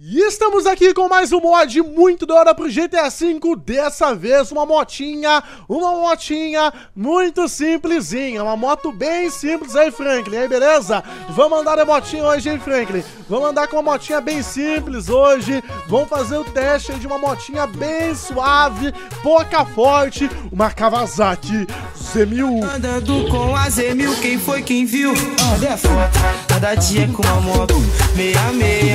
E estamos aqui com mais um mod muito da hora pro GTA V, dessa vez uma motinha, uma motinha muito simplesinha, uma moto bem simples aí Franklin, aí beleza? Vamos andar de motinha hoje hein Franklin, vamos andar com uma motinha bem simples hoje, vamos fazer o teste de uma motinha bem suave, pouca forte, uma Kawasaki Z1000. Andando com a Z1000, quem foi quem viu? Olha a foto, cada dia é com uma moto, meia meia.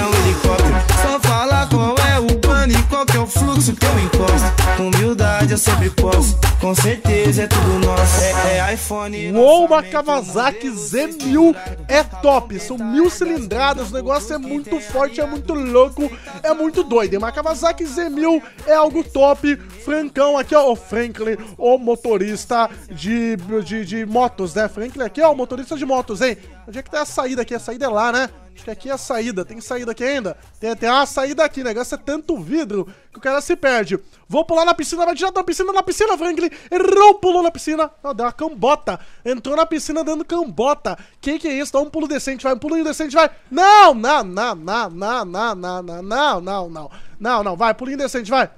isso que eu encosto. Humildade eu sempre posso. Com certeza é tudo nosso. É, é iPhone. Uou, uma Kawasaki Z1000 é top. São mil cilindradas. O negócio é muito forte, é muito louco, é muito doido. uma Kawasaki Z1000 é algo top. Francão aqui, ó. O Franklin, o motorista de, de, de motos, né? Franklin aqui, ó. O motorista de motos, hein? Onde é que tá a saída aqui? A saída é lá, né? Acho que aqui é a saída. Tem saída aqui ainda? Tem, tem uma saída aqui. O negócio é tanto vidro que o cara se perde. Vou pular na piscina, vai direto na piscina, na piscina, Franklin. Errou, pulou na piscina. Não, deu uma cambota. Entrou na piscina dando cambota. Que que é isso? Dá um pulo decente, vai. Um pulo decente, vai. Não, não, não, não, não, não, não, não, não, não, não. Não, não, vai. Pulinho decente, vai.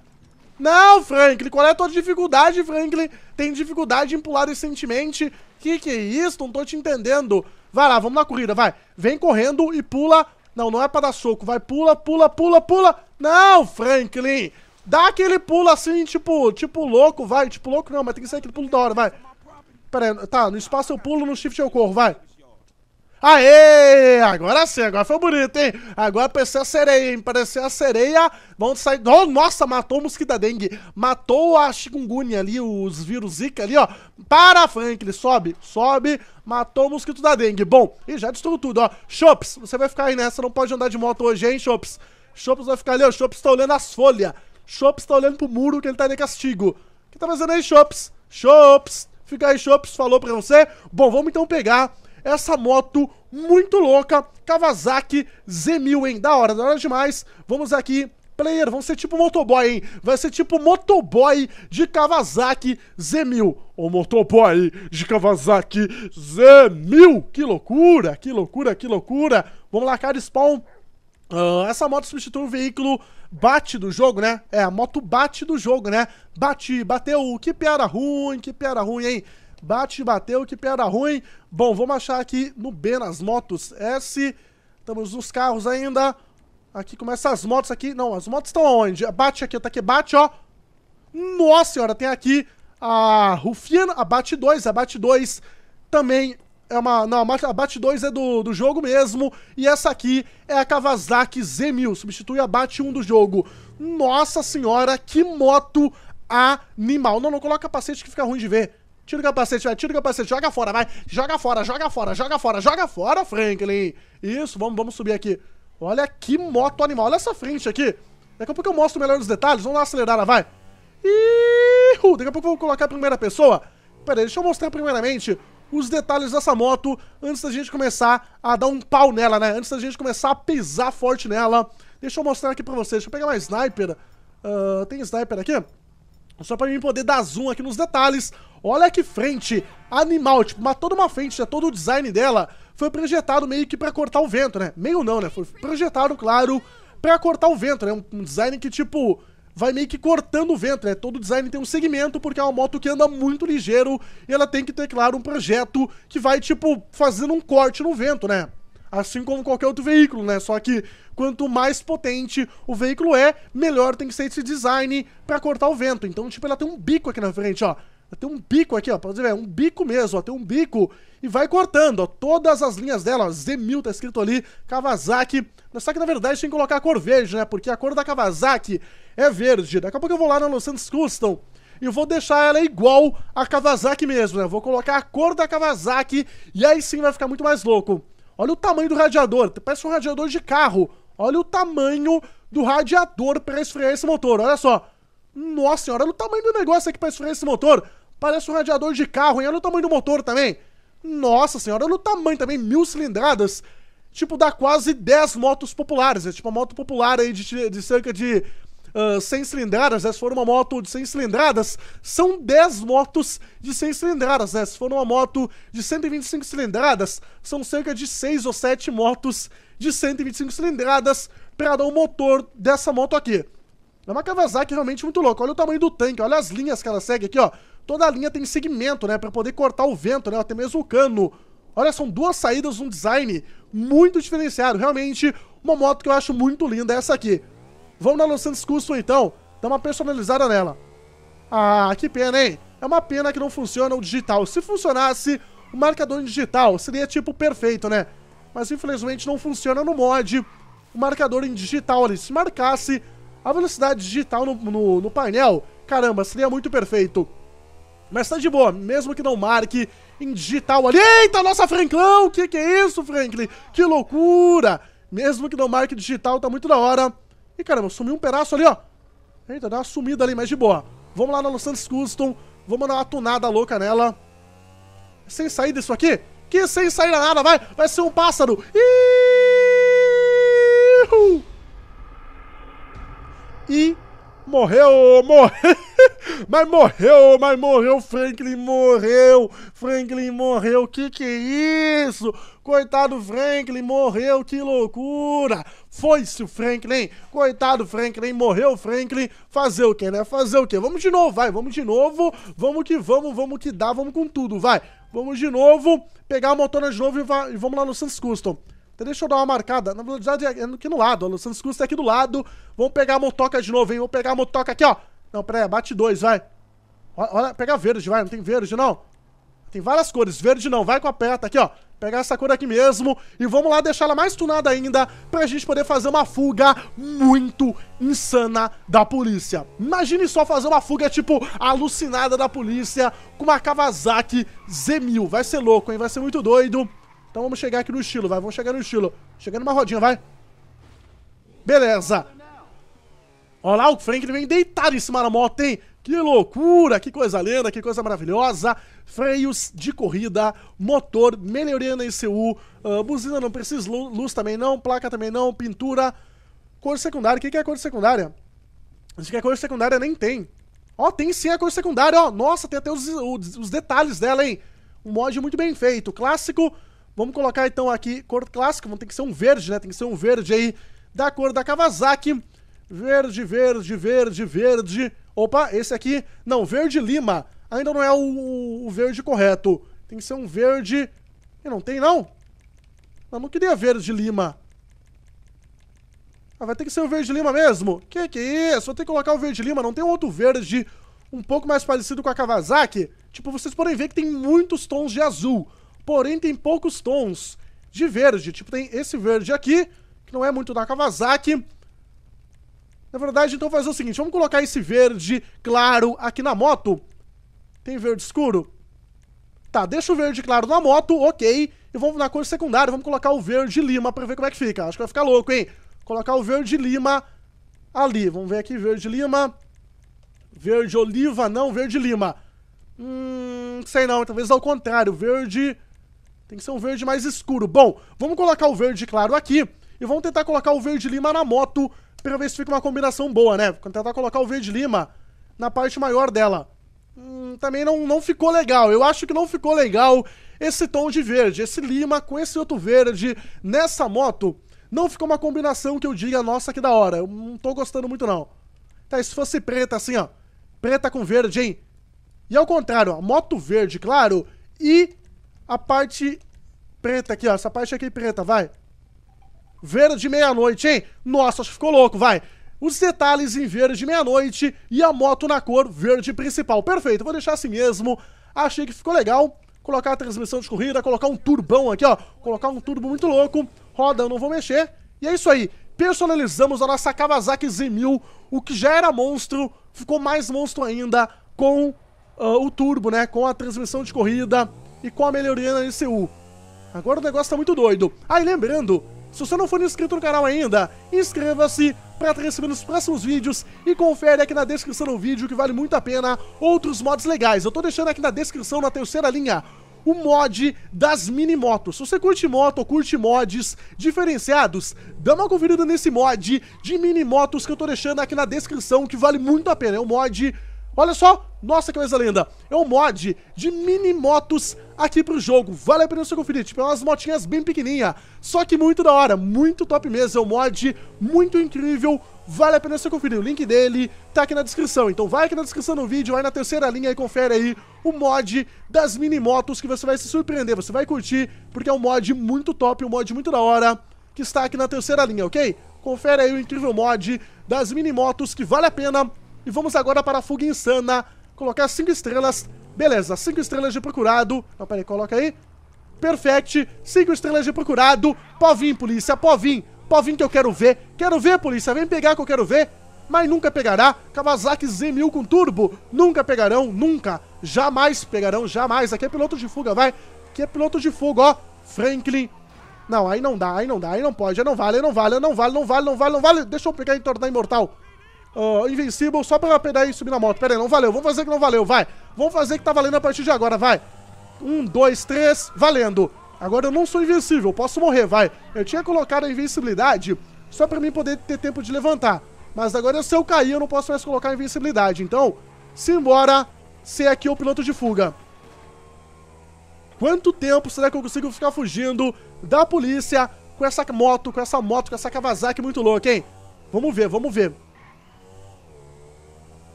Não, Franklin, qual é a tua dificuldade, Franklin? Tem dificuldade em pular decentemente? Que que é isso? Não tô te entendendo. Vai lá, vamos na corrida, vai. Vem correndo e pula. Não, não é pra dar soco. Vai, pula, pula, pula, pula. Não, Franklin. Dá aquele pulo assim, tipo, tipo louco, vai. Tipo louco não, mas tem que ser aquele pulo da hora, vai. Pera aí, tá, no espaço eu pulo, no shift eu corro, vai. Aê! Agora sim, agora foi bonito, hein? Agora parecia a sereia, hein? Parecia a sereia. Vamos sair. Oh, nossa, matou o mosquito da dengue. Matou a chikungunya ali, os vírus Zika ali, ó. Para, Franklin. Sobe, sobe. Matou o mosquito da dengue. Bom, e já destruiu tudo, ó. Chops, você vai ficar aí nessa. Não pode andar de moto hoje, hein, Chops? Chops vai ficar ali, ó. Chops tá olhando as folhas. Chops tá olhando pro muro que ele tá de castigo. O que tá fazendo aí, Chops? Chops! Fica aí, Chops. Falou pra você. Bom, vamos então pegar essa moto muito louca, Kawasaki Z1000, hein? Da hora, da hora demais. Vamos aqui player, vamos ser tipo motoboy, hein? Vai ser tipo motoboy de Kawasaki Z1000. O motoboy de Kawasaki Z1000. Que loucura, que loucura, que loucura. Vamos lá, cara, spawn. Uh, essa moto substitui o veículo bate do jogo, né? É, a moto bate do jogo, né? Bate, bateu, que piada ruim, que piada ruim, hein? Bate, bateu, que piada ruim. Bom, vamos achar aqui no B nas motos S. Estamos nos carros ainda. Aqui começa as motos aqui. Não, as motos estão onde? Bate aqui, tá aqui, bate, ó. Nossa senhora, tem aqui a Rufiana, a Bate 2, a Bate 2 também é uma. Não, a Bate 2 é do, do jogo mesmo. E essa aqui é a Kawasaki Z1000. Substitui a Bate 1 do jogo. Nossa senhora, que moto animal. Não, não coloca capacete que fica ruim de ver. Tira o capacete, vai, tira o capacete, joga fora, vai. Joga fora, joga fora, joga fora, joga fora, Franklin. Isso, vamos, vamos subir aqui. Olha que moto animal, olha essa frente aqui. Daqui a pouco eu mostro melhor os detalhes, vamos uma acelerar, vai. Ih, daqui a pouco eu vou colocar a primeira pessoa. Pera aí, deixa eu mostrar primeiramente os detalhes dessa moto antes da gente começar a dar um pau nela, né? Antes da gente começar a pisar forte nela. Deixa eu mostrar aqui pra vocês, deixa eu pegar uma sniper. Uh, tem sniper aqui? Só pra mim poder dar zoom aqui nos detalhes. Olha que frente, animal, tipo, mas toda uma frente, né? todo o design dela foi projetado meio que pra cortar o vento, né? Meio não, né? Foi projetado, claro, pra cortar o vento, né? Um, um design que, tipo, vai meio que cortando o vento, né? Todo design tem um segmento, porque é uma moto que anda muito ligeiro e ela tem que ter, claro, um projeto que vai, tipo, fazendo um corte no vento, né? Assim como qualquer outro veículo, né? Só que quanto mais potente o veículo é, melhor tem que ser esse design para cortar o vento. Então, tipo, ela tem um bico aqui na frente, ó. Ela tem um bico aqui, ó. Pode ver, é um bico mesmo, ó. Tem um bico e vai cortando, ó. Todas as linhas dela, ó. Z1000 tá escrito ali, Kawasaki. Só que na verdade tem que colocar a cor verde, né? Porque a cor da Kawasaki é verde. Daqui a pouco eu vou lá na Los Santos Custom e vou deixar ela igual a Kawasaki mesmo, né? Vou colocar a cor da Kawasaki e aí sim vai ficar muito mais louco. Olha o tamanho do radiador, parece um radiador de carro. Olha o tamanho do radiador para esfriar esse motor, olha só. Nossa senhora, olha o tamanho do negócio aqui para esfriar esse motor. Parece um radiador de carro, hein? Olha o tamanho do motor também. Nossa senhora, olha o tamanho também, mil cilindradas. Tipo, dá quase 10 motos populares, né? Tipo, uma moto popular aí de, de cerca de 100 ah, cilindradas, né? Se for uma moto de 100 cilindradas, são 10 motos de 100 cilindradas, né? Se for uma moto de 125 cilindradas, são cerca de 6 ou 7 motos de 125 cilindradas para dar o motor dessa moto aqui. É uma Kawasaki realmente muito louca. Olha o tamanho do tanque, olha as linhas que ela segue aqui, ó. Toda a linha tem segmento, né? Pra poder cortar o vento, né? Até mesmo o cano. Olha, são duas saídas, um design muito diferenciado. Realmente, uma moto que eu acho muito linda é essa aqui. Vamos na Los Santos Custom então. Dá uma personalizada nela. Ah, que pena, hein? É uma pena que não funciona o digital. Se funcionasse o marcador em digital, seria tipo perfeito, né? Mas infelizmente não funciona no mod o marcador em digital ali. Se marcasse a velocidade digital no, no, no painel, caramba, seria muito perfeito. Mas tá de boa, mesmo que não marque em digital ali. Eita, nossa, Franklin! O que, que é isso, Franklin? Que loucura! Mesmo que não marque digital, tá muito da hora. Ih, caramba, sumiu um pedaço ali, ó. Eita, dá uma sumida ali, mas de boa. Vamos lá na Los Santos Custom. Vamos dar uma tunada louca nela. Sem sair disso aqui? Que sem sair nada, vai! Vai ser um pássaro! Iiii... E morreu, morreu, mas morreu, mas morreu, Franklin morreu, Franklin morreu, que que é isso? Coitado Franklin morreu, que loucura! Foi-se o Franklin. Coitado Franklin, morreu o Franklin. Fazer o quê né? Fazer o quê Vamos de novo, vai, vamos de novo. Vamos que vamos, vamos que dá, vamos com tudo, vai. Vamos de novo, pegar a motona de novo e, vai, e vamos lá no Sans Custom. Então deixa eu dar uma marcada. Na verdade, é, é aqui no lado. O Santos Custom é aqui do lado. Vamos pegar a motoca de novo, hein? Vamos pegar a motoca aqui, ó. Não, pera aí. Bate dois, vai. Olha, pega verde, vai. Não tem verde, não. Tem várias cores. Verde não. Vai com a peta tá aqui, ó pegar essa cor aqui mesmo e vamos lá deixar ela mais tunada ainda pra gente poder fazer uma fuga muito insana da polícia. Imagine só fazer uma fuga tipo alucinada da polícia com uma Kawasaki Z1000. Vai ser louco, hein? Vai ser muito doido. Então vamos chegar aqui no estilo, vai. Vamos chegar no estilo. Chegando numa rodinha, vai. Beleza. Olha lá, o Frank vem deitado em cima da moto, hein? Que loucura, que coisa linda, que coisa maravilhosa. Freios de corrida, motor, melhoria na ICU, uh, ah, buzina não precisa, luz também não, placa também não, pintura. Cor secundária, o que, que é cor secundária? Acho que a cor secundária nem tem. Ó, tem sim a cor secundária, ó. Nossa, tem até os, os, os detalhes dela, hein? Um mod muito bem feito. Clássico, vamos colocar então aqui cor clássica, tem que ser um verde, né? Tem que ser um verde aí da cor da Kawasaki. Verde, verde, verde, verde. Opa, esse aqui. Não, verde lima. Ainda não é o, o verde correto. Tem que ser um verde. E não tem, não? Eu não queria verde lima. Ah, vai ter que ser o verde lima mesmo? Que que é isso? Vou ter que colocar o verde lima. Não tem um outro verde um pouco mais parecido com a Kawasaki? Tipo, vocês podem ver que tem muitos tons de azul. Porém, tem poucos tons de verde. Tipo, tem esse verde aqui, que não é muito da Kawasaki. Na verdade, então fazer o seguinte, vamos colocar esse verde claro aqui na moto. Tem verde escuro? Tá, deixa o verde claro na moto, ok. E vamos na cor secundária, vamos colocar o verde lima pra ver como é que fica. Acho que vai ficar louco, hein? Colocar o verde lima ali. Vamos ver aqui, verde lima. Verde oliva, não, verde lima. Hum, sei não, talvez ao contrário, verde... Tem que ser um verde mais escuro. Bom, vamos colocar o verde claro aqui e vamos tentar colocar o verde lima na moto pra ver se fica uma combinação boa, né? Vou tentar colocar o verde lima na parte maior dela. Hum, também não, não ficou legal. Eu acho que não ficou legal esse tom de verde, esse lima com esse outro verde nessa moto. Não ficou uma combinação que eu diga, nossa, que da hora. Eu não tô gostando muito, não. Tá, se fosse preta assim, ó. Preta com verde, hein? E ao contrário, ó. Moto verde, claro. E a parte preta aqui, ó. Essa parte aqui preta, vai. Verde meia-noite, hein? Nossa, acho que ficou louco, vai. Os detalhes em verde meia-noite e a moto na cor verde principal. Perfeito, vou deixar assim mesmo. Achei que ficou legal. Colocar a transmissão de corrida, colocar um turbão aqui, ó. Colocar um turbo muito louco. Roda, eu não vou mexer. E é isso aí. Personalizamos a nossa Kawasaki Z1000. O que já era monstro, ficou mais monstro ainda com uh, o turbo, né? Com a transmissão de corrida e com a melhoria na ECU. Agora o negócio tá muito doido. Ah, lembrando, se você não for inscrito no canal ainda, inscreva-se para receber os próximos vídeos e confere aqui na descrição do vídeo que vale muito a pena outros mods legais. Eu tô deixando aqui na descrição, na terceira linha, o mod das mini motos. Se você curte moto ou curte mods diferenciados, dá uma conferida nesse mod de mini motos que eu tô deixando aqui na descrição que vale muito a pena. É um mod Olha só, nossa, que coisa linda. É um mod de mini motos aqui pro jogo. Vale a pena você conferir, tipo, é umas motinhas bem pequenininha. Só que muito da hora, muito top mesmo. É um mod muito incrível. Vale a pena você conferir. O link dele tá aqui na descrição. Então vai aqui na descrição do vídeo, vai na terceira linha e confere aí o mod das mini motos que você vai se surpreender, você vai curtir, porque é um mod muito top, um mod muito da hora, que está aqui na terceira linha, ok? Confere aí o incrível mod das mini motos que vale a pena e vamos agora para a fuga insana. Colocar 5 estrelas. Beleza, 5 estrelas de procurado. Não, peraí, coloca aí. Perfect, 5 estrelas de procurado. Pó vir, polícia, Pó vir. Pó vir que eu quero ver. Quero ver, polícia, vem pegar que eu quero ver. Mas nunca pegará. Kawasaki Z1000 com turbo. Nunca pegarão, nunca. Jamais pegarão, jamais. Aqui é piloto de fuga, vai. Aqui é piloto de fuga, ó. Franklin. Não, aí não dá, aí não dá, aí não pode. Aí não vale, aí não vale, aí não vale, não vale, não vale, não vale. Deixa eu pegar e tornar imortal uh, Invencível só pra pegar e subir na moto. Pera aí, não valeu. Vamos fazer que não valeu, vai. Vamos fazer que tá valendo a partir de agora, vai. Um, dois, três, valendo. Agora eu não sou invencível, posso morrer, vai. Eu tinha colocado a invencibilidade só pra mim poder ter tempo de levantar. Mas agora se eu cair, eu não posso mais colocar a invencibilidade. Então, simbora ser aqui o piloto de fuga. Quanto tempo será que eu consigo ficar fugindo da polícia com essa moto, com essa moto, com essa Kawasaki muito louca, hein? Vamos ver, vamos ver.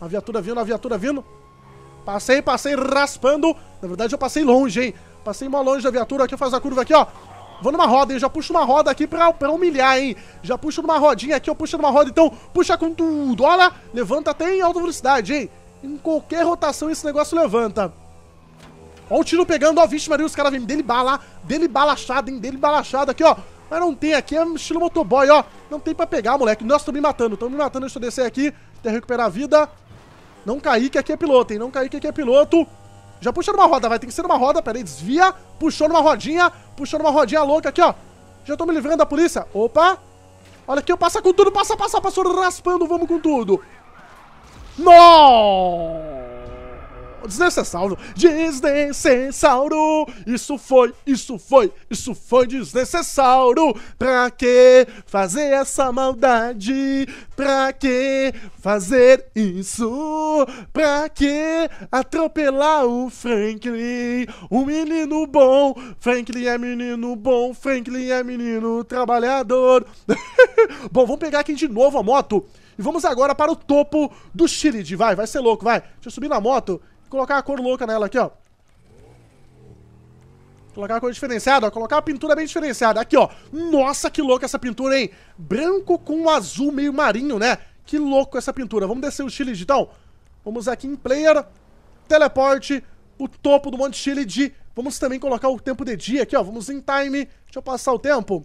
A viatura vindo, a viatura vindo. Passei, passei raspando. Na verdade eu passei longe, hein? Passei mal longe da viatura aqui, eu faço a curva aqui, ó. Vou numa roda, hein? Já puxo uma roda aqui pra, pra humilhar, hein? Já puxo numa rodinha aqui, eu puxo numa roda, então puxa com tudo. Olha, levanta até em alta velocidade, hein? Em qualquer rotação esse negócio levanta. Ó o tiro pegando, ó, vixe Maria, os caras vêm dele bala, dele balachado, hein? Dele balachado aqui, ó. Mas não tem aqui, é estilo motoboy, ó. Não tem pra pegar, moleque. Nossa, tô me matando, tô me matando, deixa eu descer aqui, que recuperar a vida. Não cair que aqui é piloto, hein? Não cair que aqui é piloto. Já puxa numa roda, vai. Tem que ser numa roda. Pera aí, desvia. Puxou numa rodinha. Puxou numa rodinha louca aqui, ó. Já tô me livrando da polícia. Opa. Olha aqui, eu passa com tudo. Passa, passa, passou raspando. Vamos com tudo. Não! desnecessauro, desnecessauro. Isso foi, isso foi, isso foi desnecessauro. Pra que fazer essa maldade? Pra que fazer isso? Pra que atropelar o Franklin? O menino bom, Franklin é menino bom, Franklin é menino trabalhador. bom, vamos pegar aqui de novo a moto. E vamos agora para o topo do Chile. Vai, vai ser louco, vai. Deixa eu subir na moto colocar a cor louca nela aqui, ó. Colocar uma cor diferenciada, ó. Colocar uma pintura bem diferenciada. Aqui, ó. Nossa, que louca essa pintura, hein? Branco com azul meio marinho, né? Que louco essa pintura. Vamos descer o Chile então. Vamos aqui em player, teleporte, o topo do Monte Chile de... Vamos também colocar o tempo de dia aqui, ó. Vamos em time. Deixa eu passar o tempo.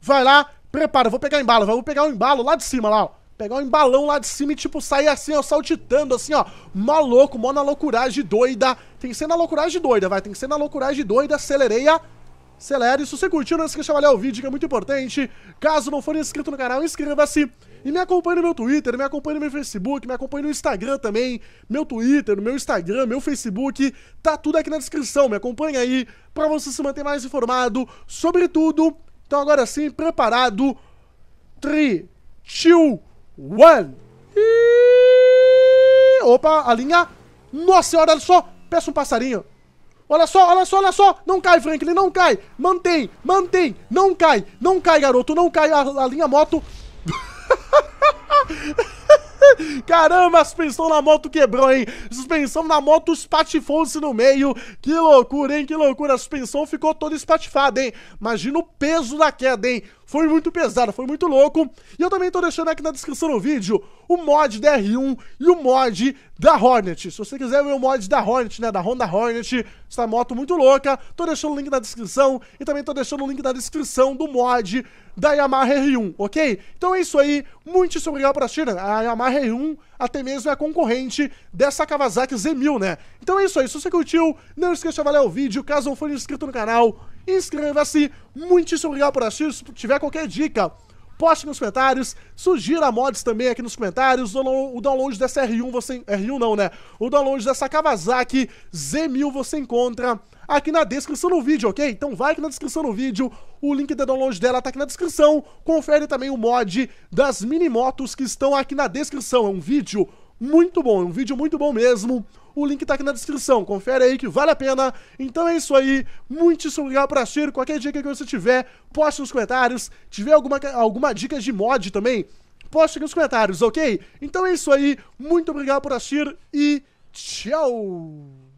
Vai lá, prepara. Eu vou pegar embalo, vou pegar o embalo lá de cima, lá, ó. Pegar um embalão lá de cima e, tipo, sair assim, ó, saltitando, assim, ó. Maluco, mó na loucuragem doida. Tem que ser na loucuragem doida, vai. Tem que ser na loucuragem doida. Acelereia. Acelere. Se você curtiu, não esqueça de avaliar o vídeo, que é muito importante. Caso não for inscrito no canal, inscreva-se. E me acompanhe no meu Twitter, me acompanhe no meu Facebook, me acompanhe no Instagram também. Meu Twitter, meu Instagram, meu Facebook, tá tudo aqui na descrição. Me acompanhe aí para você se manter mais informado sobre tudo. Então agora sim, preparado. Tri, tio one. E... Opa, a linha. Nossa senhora, olha só. Peça um passarinho. Olha só, olha só, olha só. Não cai, Franklin, não cai. Mantém, mantém. Não cai, não cai, garoto. Não cai a, a linha moto. Caramba, a suspensão na moto quebrou, hein? Suspensão na moto espatifou-se no meio. Que loucura, hein? Que loucura. A suspensão ficou toda espatifada, hein? Imagina o peso da queda, hein? Foi muito pesado, foi muito louco. E eu também tô deixando aqui na descrição do vídeo o mod da R1 e o mod da Hornet. Se você quiser ver o mod da Hornet, né, da Honda Hornet, essa moto muito louca, tô deixando o link na descrição e também tô deixando o link na descrição do mod da Yamaha R1, ok? Então é isso aí, muitíssimo obrigado pra assistir. Né? A Yamaha R1 até mesmo é concorrente dessa Kawasaki Z1000, né? Então é isso aí, se você curtiu, não esqueça de avaliar o vídeo, caso não for inscrito no canal, inscreva-se. Muitíssimo obrigado por assistir. Se tiver qualquer dica, poste nos comentários, sugira mods também aqui nos comentários, o download dessa R1 você... R1 não, né? O download dessa Kawasaki Z1000 você encontra aqui na descrição do vídeo, ok? Então vai aqui na descrição do vídeo, o link do download dela tá aqui na descrição, confere também o mod das mini motos que estão aqui na descrição, é um vídeo muito bom, é um vídeo muito bom mesmo, o link tá aqui na descrição, confere aí que vale a pena. Então é isso aí, muitíssimo legal pra assistir. Qualquer dica que você tiver, poste nos comentários. Tiver alguma, alguma dica de mod também, poste aqui nos comentários, ok? Então é isso aí, muito obrigado por assistir e tchau!